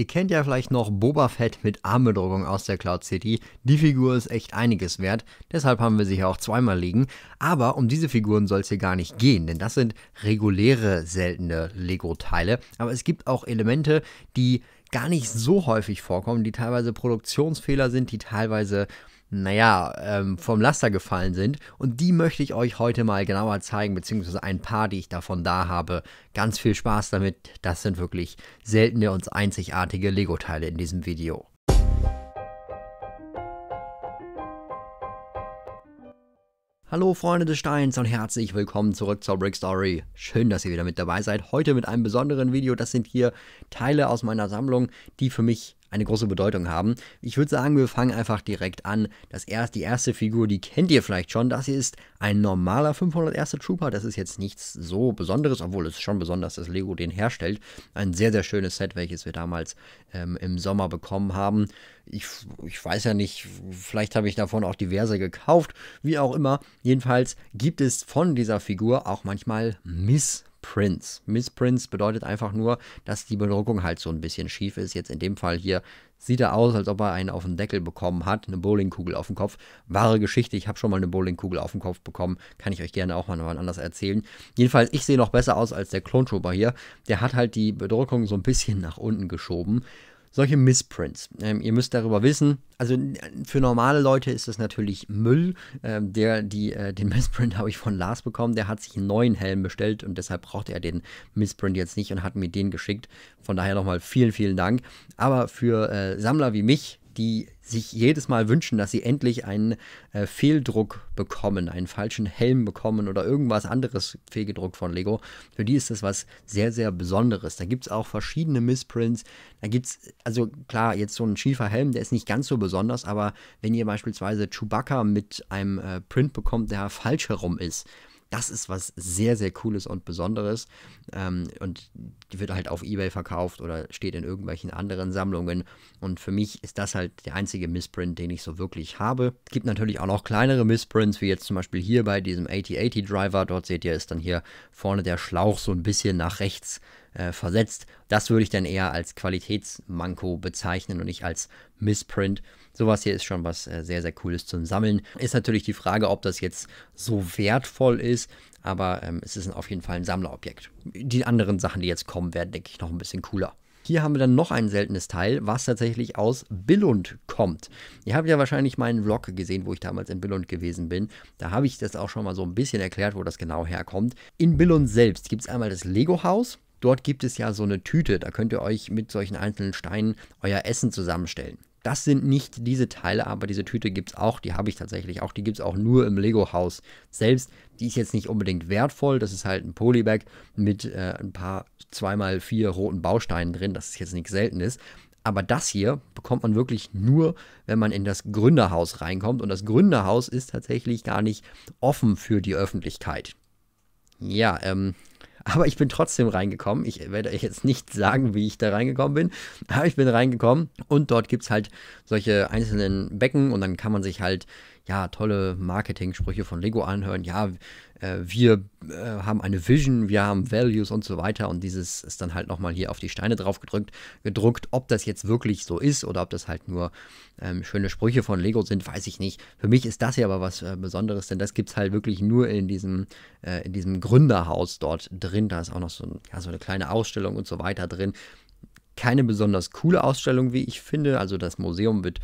Ihr kennt ja vielleicht noch Boba Fett mit Armbedruckung aus der Cloud City. Die Figur ist echt einiges wert, deshalb haben wir sie hier auch zweimal liegen. Aber um diese Figuren soll es hier gar nicht gehen, denn das sind reguläre seltene Lego-Teile. Aber es gibt auch Elemente, die gar nicht so häufig vorkommen, die teilweise Produktionsfehler sind, die teilweise naja, ähm, vom Laster gefallen sind. Und die möchte ich euch heute mal genauer zeigen, beziehungsweise ein paar, die ich davon da habe. Ganz viel Spaß damit. Das sind wirklich seltene und einzigartige Lego-Teile in diesem Video. Hallo Freunde des Steins und herzlich willkommen zurück zur Brick Story. Schön, dass ihr wieder mit dabei seid. Heute mit einem besonderen Video. Das sind hier Teile aus meiner Sammlung, die für mich eine große Bedeutung haben. Ich würde sagen, wir fangen einfach direkt an. Das erst, die erste Figur, die kennt ihr vielleicht schon. Das hier ist ein normaler 501. Trooper. Das ist jetzt nichts so Besonderes, obwohl es schon besonders dass Lego den herstellt. Ein sehr, sehr schönes Set, welches wir damals ähm, im Sommer bekommen haben. Ich, ich weiß ja nicht, vielleicht habe ich davon auch diverse gekauft, wie auch immer. Jedenfalls gibt es von dieser Figur auch manchmal Miss Prints. Missprints bedeutet einfach nur, dass die Bedruckung halt so ein bisschen schief ist. Jetzt in dem Fall hier sieht er aus, als ob er einen auf den Deckel bekommen hat, eine Bowlingkugel auf den Kopf. Wahre Geschichte, ich habe schon mal eine Bowlingkugel auf den Kopf bekommen, kann ich euch gerne auch mal anders erzählen. Jedenfalls, ich sehe noch besser aus als der Clone Trooper hier. Der hat halt die Bedruckung so ein bisschen nach unten geschoben solche Missprints. Ähm, ihr müsst darüber wissen, also für normale Leute ist das natürlich Müll. Ähm, der, die, äh, den Missprint habe ich von Lars bekommen, der hat sich einen neuen Helm bestellt und deshalb braucht er den Missprint jetzt nicht und hat mir den geschickt. Von daher nochmal vielen, vielen Dank. Aber für äh, Sammler wie mich, die sich jedes Mal wünschen, dass sie endlich einen äh, Fehldruck bekommen, einen falschen Helm bekommen oder irgendwas anderes Fehlgedruckt von Lego. Für die ist das was sehr, sehr Besonderes. Da gibt es auch verschiedene Missprints. Da gibt es, also klar, jetzt so ein schiefer Helm, der ist nicht ganz so besonders, aber wenn ihr beispielsweise Chewbacca mit einem äh, Print bekommt, der falsch herum ist, das ist was sehr, sehr Cooles und Besonderes ähm, und wird halt auf Ebay verkauft oder steht in irgendwelchen anderen Sammlungen. Und für mich ist das halt der einzige Missprint, den ich so wirklich habe. Es gibt natürlich auch noch kleinere Missprints, wie jetzt zum Beispiel hier bei diesem 8080 Driver. Dort seht ihr, ist dann hier vorne der Schlauch so ein bisschen nach rechts äh, versetzt. Das würde ich dann eher als Qualitätsmanko bezeichnen und nicht als Missprint. Sowas hier ist schon was äh, sehr, sehr Cooles zum Sammeln. Ist natürlich die Frage, ob das jetzt so wertvoll ist, aber ähm, es ist auf jeden Fall ein Sammlerobjekt. Die anderen Sachen, die jetzt kommen, werden, denke ich, noch ein bisschen cooler. Hier haben wir dann noch ein seltenes Teil, was tatsächlich aus Billund kommt. Ihr habt ja wahrscheinlich meinen Vlog gesehen, wo ich damals in Billund gewesen bin. Da habe ich das auch schon mal so ein bisschen erklärt, wo das genau herkommt. In Billund selbst gibt es einmal das Lego-Haus. Dort gibt es ja so eine Tüte, da könnt ihr euch mit solchen einzelnen Steinen euer Essen zusammenstellen. Das sind nicht diese Teile, aber diese Tüte gibt es auch, die habe ich tatsächlich auch, die gibt es auch nur im Lego-Haus selbst. Die ist jetzt nicht unbedingt wertvoll, das ist halt ein Polybag mit äh, ein paar 2x4 roten Bausteinen drin, das ist jetzt nichts Seltenes. Aber das hier bekommt man wirklich nur, wenn man in das Gründerhaus reinkommt. Und das Gründerhaus ist tatsächlich gar nicht offen für die Öffentlichkeit. Ja, ähm, aber ich bin trotzdem reingekommen. Ich werde euch jetzt nicht sagen, wie ich da reingekommen bin. Aber ich bin reingekommen und dort gibt es halt solche einzelnen Becken und dann kann man sich halt ja, tolle Marketing-Sprüche von Lego anhören. Ja, äh, wir äh, haben eine Vision, wir haben Values und so weiter. Und dieses ist dann halt nochmal hier auf die Steine drauf gedrückt, gedruckt. Ob das jetzt wirklich so ist oder ob das halt nur ähm, schöne Sprüche von Lego sind, weiß ich nicht. Für mich ist das hier aber was äh, Besonderes, denn das gibt es halt wirklich nur in diesem, äh, in diesem Gründerhaus dort drin. Da ist auch noch so, ein, ja, so eine kleine Ausstellung und so weiter drin keine besonders coole Ausstellung, wie ich finde. Also das Museum wird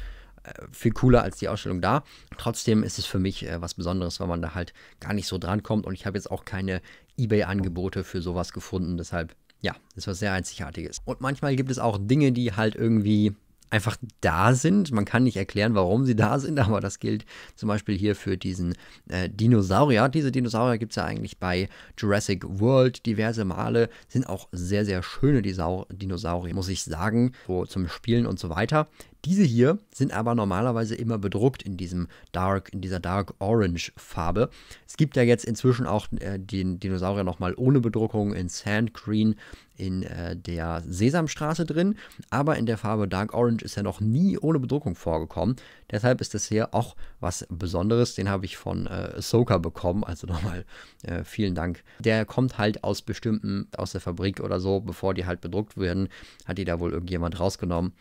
äh, viel cooler als die Ausstellung da. Trotzdem ist es für mich äh, was Besonderes, weil man da halt gar nicht so dran kommt und ich habe jetzt auch keine eBay-Angebote für sowas gefunden. Deshalb, ja, ist was sehr Einzigartiges. Und manchmal gibt es auch Dinge, die halt irgendwie einfach da sind. Man kann nicht erklären, warum sie da sind, aber das gilt zum Beispiel hier für diesen äh, Dinosaurier. Diese Dinosaurier gibt es ja eigentlich bei Jurassic World diverse Male. Sind auch sehr, sehr schöne Dinosaurier, muss ich sagen, so zum Spielen und so weiter. Diese hier sind aber normalerweise immer bedruckt in diesem Dark, in dieser Dark Orange Farbe. Es gibt ja jetzt inzwischen auch äh, den Dinosaurier nochmal ohne Bedruckung in Sand Green in äh, der Sesamstraße drin, aber in der Farbe Dark Orange ist er noch nie ohne Bedruckung vorgekommen. Deshalb ist das hier auch was Besonderes. Den habe ich von äh, Soka bekommen, also nochmal äh, vielen Dank. Der kommt halt aus bestimmten, aus der Fabrik oder so, bevor die halt bedruckt werden, hat die da wohl irgendjemand rausgenommen.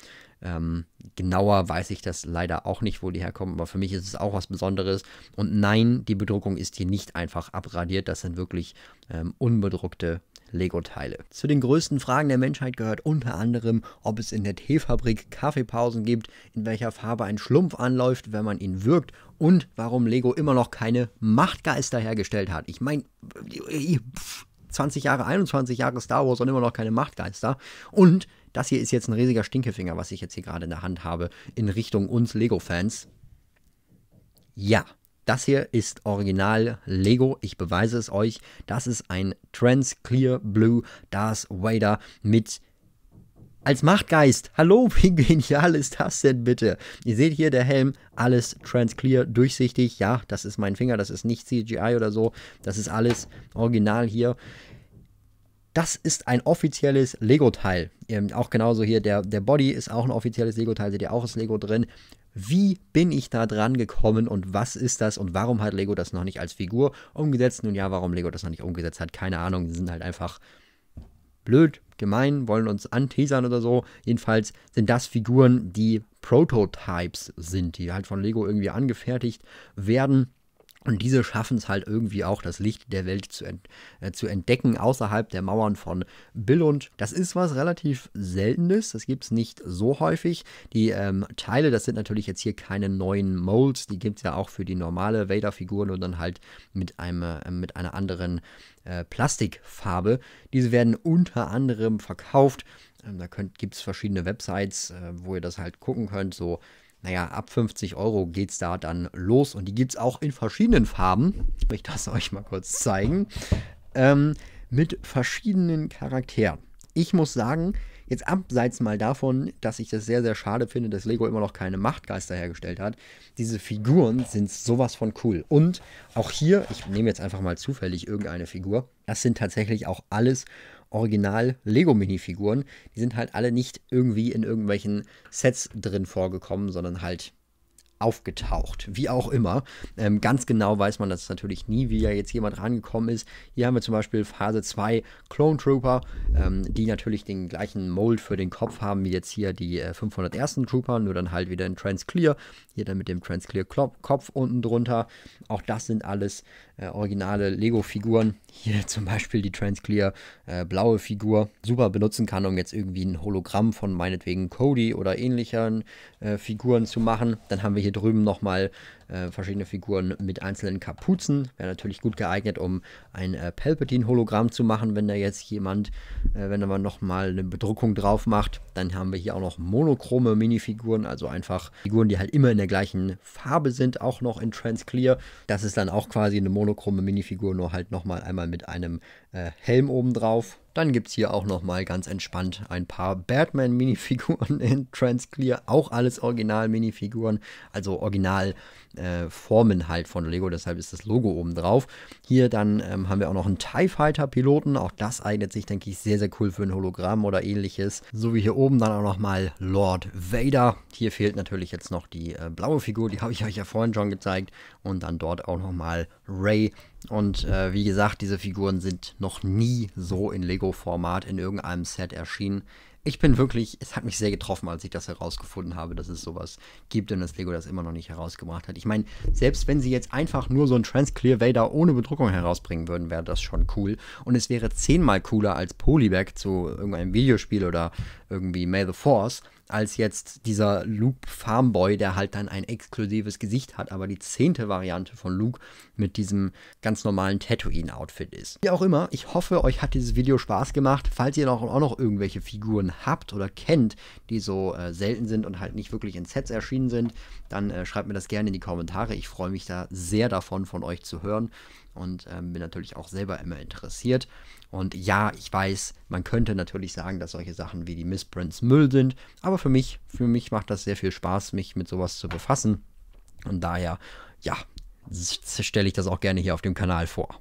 Ähm, genauer weiß ich das leider auch nicht, wo die herkommen, aber für mich ist es auch was Besonderes. Und nein, die Bedruckung ist hier nicht einfach abradiert, das sind wirklich ähm, unbedruckte Lego-Teile. Zu den größten Fragen der Menschheit gehört unter anderem, ob es in der Teefabrik Kaffeepausen gibt, in welcher Farbe ein Schlumpf anläuft, wenn man ihn wirkt und warum Lego immer noch keine Machtgeister hergestellt hat. Ich meine, äh, äh, 20 Jahre, 21 Jahre Star Wars und immer noch keine Machtgeister. Und das hier ist jetzt ein riesiger Stinkefinger, was ich jetzt hier gerade in der Hand habe, in Richtung uns Lego-Fans. Ja, das hier ist Original Lego. Ich beweise es euch. Das ist ein Trans Clear Blue Darth Vader mit als Machtgeist. Hallo, wie genial ist das denn bitte? Ihr seht hier der Helm, alles transclear, durchsichtig. Ja, das ist mein Finger, das ist nicht CGI oder so. Das ist alles original hier. Das ist ein offizielles Lego-Teil. Ähm, auch genauso hier, der, der Body ist auch ein offizielles Lego-Teil, seht ihr auch das Lego drin. Wie bin ich da dran gekommen und was ist das und warum hat Lego das noch nicht als Figur umgesetzt? Nun ja, warum Lego das noch nicht umgesetzt hat, keine Ahnung. Die sind halt einfach blöd, gemein, wollen uns anteasern oder so. Jedenfalls sind das Figuren, die Prototypes sind, die halt von Lego irgendwie angefertigt werden. Und diese schaffen es halt irgendwie auch, das Licht der Welt zu, ent äh, zu entdecken, außerhalb der Mauern von Billund. Das ist was relativ Seltenes, das gibt es nicht so häufig. Die ähm, Teile, das sind natürlich jetzt hier keine neuen Molds, die gibt es ja auch für die normale Vader-Figur, nur dann halt mit, einem, äh, mit einer anderen äh, Plastikfarbe. Diese werden unter anderem verkauft. Ähm, da gibt es verschiedene Websites, äh, wo ihr das halt gucken könnt, so naja, ab 50 Euro geht es da dann los und die gibt es auch in verschiedenen Farben. Ich möchte das euch mal kurz zeigen. Ähm, mit verschiedenen Charakteren. Ich muss sagen, jetzt abseits mal davon, dass ich das sehr, sehr schade finde, dass Lego immer noch keine Machtgeister hergestellt hat, diese Figuren sind sowas von cool. Und auch hier, ich nehme jetzt einfach mal zufällig irgendeine Figur, das sind tatsächlich auch alles original Lego-Minifiguren. Die sind halt alle nicht irgendwie in irgendwelchen Sets drin vorgekommen, sondern halt aufgetaucht, wie auch immer. Ähm, ganz genau weiß man das natürlich nie, wie ja jetzt jemand rangekommen ist. Hier haben wir zum Beispiel Phase 2 Clone Trooper, ähm, die natürlich den gleichen Mold für den Kopf haben wie jetzt hier die äh, 501. Trooper, nur dann halt wieder in Transclear. Hier dann mit dem Transclear Kopf unten drunter. Auch das sind alles äh, originale Lego-Figuren. Hier zum Beispiel die Transclear äh, blaue Figur. Super benutzen kann, um jetzt irgendwie ein Hologramm von meinetwegen Cody oder ähnlichen äh, Figuren zu machen. Dann haben wir hier drüben nochmal äh, verschiedene Figuren mit einzelnen Kapuzen. Wäre natürlich gut geeignet, um ein äh, Palpatine-Hologramm zu machen, wenn da jetzt jemand, äh, wenn da man nochmal eine Bedruckung drauf macht. Dann haben wir hier auch noch monochrome Minifiguren, also einfach Figuren, die halt immer in der gleichen Farbe sind, auch noch in Transclear. Das ist dann auch quasi eine monochrome Minifigur, nur halt nochmal einmal mit einem äh, Helm drauf. Dann gibt es hier auch nochmal ganz entspannt ein paar Batman-Minifiguren in Transclear. Auch alles Original-Minifiguren, also Original-Formen äh, halt von Lego. Deshalb ist das Logo oben drauf. Hier dann ähm, haben wir auch noch einen TIE Fighter-Piloten. Auch das eignet sich, denke ich, sehr, sehr cool für ein Hologramm oder ähnliches. So wie hier oben dann auch nochmal Lord Vader. Hier fehlt natürlich jetzt noch die äh, blaue Figur. Die habe ich euch ja vorhin schon gezeigt. Und dann dort auch nochmal Ray und äh, wie gesagt, diese Figuren sind noch nie so in Lego-Format in irgendeinem Set erschienen. Ich bin wirklich, es hat mich sehr getroffen, als ich das herausgefunden habe, dass es sowas gibt und dass Lego das immer noch nicht herausgebracht hat. Ich meine, selbst wenn sie jetzt einfach nur so ein Transclear Vader ohne Bedruckung herausbringen würden, wäre das schon cool. Und es wäre zehnmal cooler als Polybag zu irgendeinem Videospiel oder irgendwie May the Force als jetzt dieser Luke Farmboy, der halt dann ein exklusives Gesicht hat, aber die zehnte Variante von Luke mit diesem ganz normalen Tatooine-Outfit ist. Wie auch immer, ich hoffe, euch hat dieses Video Spaß gemacht. Falls ihr noch, auch noch irgendwelche Figuren habt oder kennt, die so äh, selten sind und halt nicht wirklich in Sets erschienen sind, dann äh, schreibt mir das gerne in die Kommentare. Ich freue mich da sehr davon, von euch zu hören und ähm, bin natürlich auch selber immer interessiert. Und ja, ich weiß, man könnte natürlich sagen, dass solche Sachen wie die Missprints Müll sind, aber für mich, für mich macht das sehr viel Spaß, mich mit sowas zu befassen. Und daher, ja, stelle ich das auch gerne hier auf dem Kanal vor.